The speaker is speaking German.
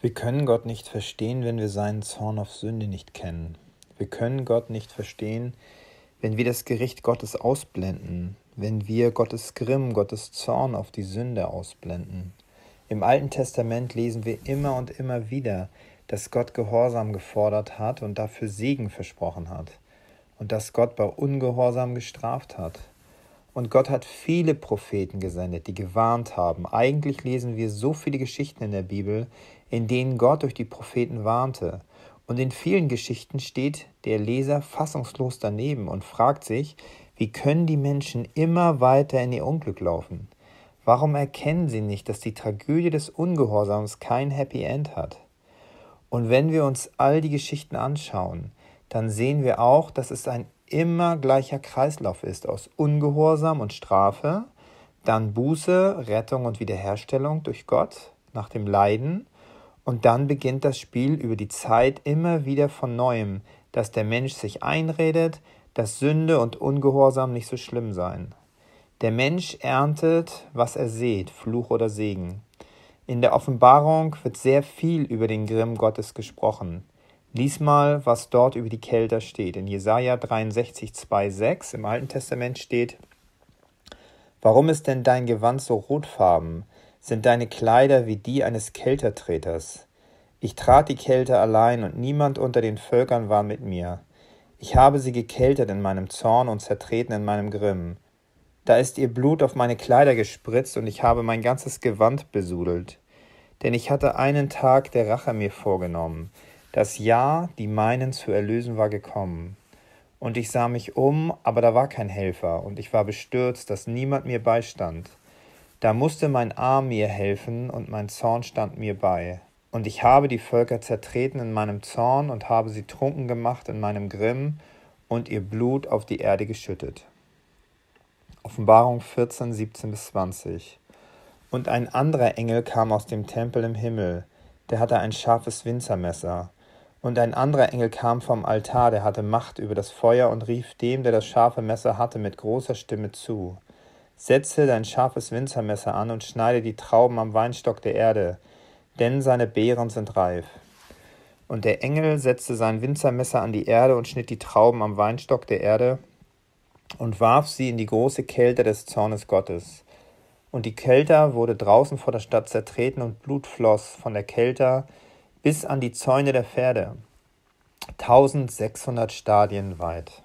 Wir können Gott nicht verstehen, wenn wir seinen Zorn auf Sünde nicht kennen. Wir können Gott nicht verstehen, wenn wir das Gericht Gottes ausblenden, wenn wir Gottes Grimm, Gottes Zorn auf die Sünde ausblenden. Im Alten Testament lesen wir immer und immer wieder, dass Gott Gehorsam gefordert hat und dafür Segen versprochen hat und dass Gott bei Ungehorsam gestraft hat. Und Gott hat viele Propheten gesendet, die gewarnt haben. Eigentlich lesen wir so viele Geschichten in der Bibel, in denen Gott durch die Propheten warnte. Und in vielen Geschichten steht der Leser fassungslos daneben und fragt sich, wie können die Menschen immer weiter in ihr Unglück laufen? Warum erkennen sie nicht, dass die Tragödie des Ungehorsams kein Happy End hat? Und wenn wir uns all die Geschichten anschauen, dann sehen wir auch, dass es ein immer gleicher Kreislauf ist aus Ungehorsam und Strafe, dann Buße, Rettung und Wiederherstellung durch Gott nach dem Leiden und dann beginnt das Spiel über die Zeit immer wieder von neuem, dass der Mensch sich einredet, dass Sünde und Ungehorsam nicht so schlimm seien. Der Mensch erntet, was er seht, Fluch oder Segen. In der Offenbarung wird sehr viel über den Grimm Gottes gesprochen. Lies mal, was dort über die Kälter steht. In Jesaja 63, 2, 6 im Alten Testament steht: Warum ist denn dein Gewand so rotfarben? Sind deine Kleider wie die eines Kältertreters? Ich trat die Kälte allein, und niemand unter den Völkern war mit mir. Ich habe sie gekeltert in meinem Zorn und zertreten in meinem Grimm. Da ist ihr Blut auf meine Kleider gespritzt, und ich habe mein ganzes Gewand besudelt. Denn ich hatte einen Tag der Rache mir vorgenommen, das Jahr, die meinen zu erlösen war gekommen. Und ich sah mich um, aber da war kein Helfer, und ich war bestürzt, dass niemand mir beistand. Da musste mein Arm mir helfen, und mein Zorn stand mir bei. Und ich habe die Völker zertreten in meinem Zorn und habe sie trunken gemacht in meinem Grimm und ihr Blut auf die Erde geschüttet. Offenbarung 14, 17 bis 20. Und ein anderer Engel kam aus dem Tempel im Himmel, der hatte ein scharfes Winzermesser und ein anderer Engel kam vom Altar, der hatte Macht über das Feuer und rief dem, der das scharfe Messer hatte, mit großer Stimme zu. Setze dein scharfes Winzermesser an und schneide die Trauben am Weinstock der Erde, denn seine Beeren sind reif. Und der Engel setzte sein Winzermesser an die Erde und schnitt die Trauben am Weinstock der Erde und warf sie in die große Kälte des Zornes Gottes. Und die Kälte wurde draußen vor der Stadt zertreten und Blut floss von der Kälte, bis an die Zäune der Pferde, 1600 Stadien weit.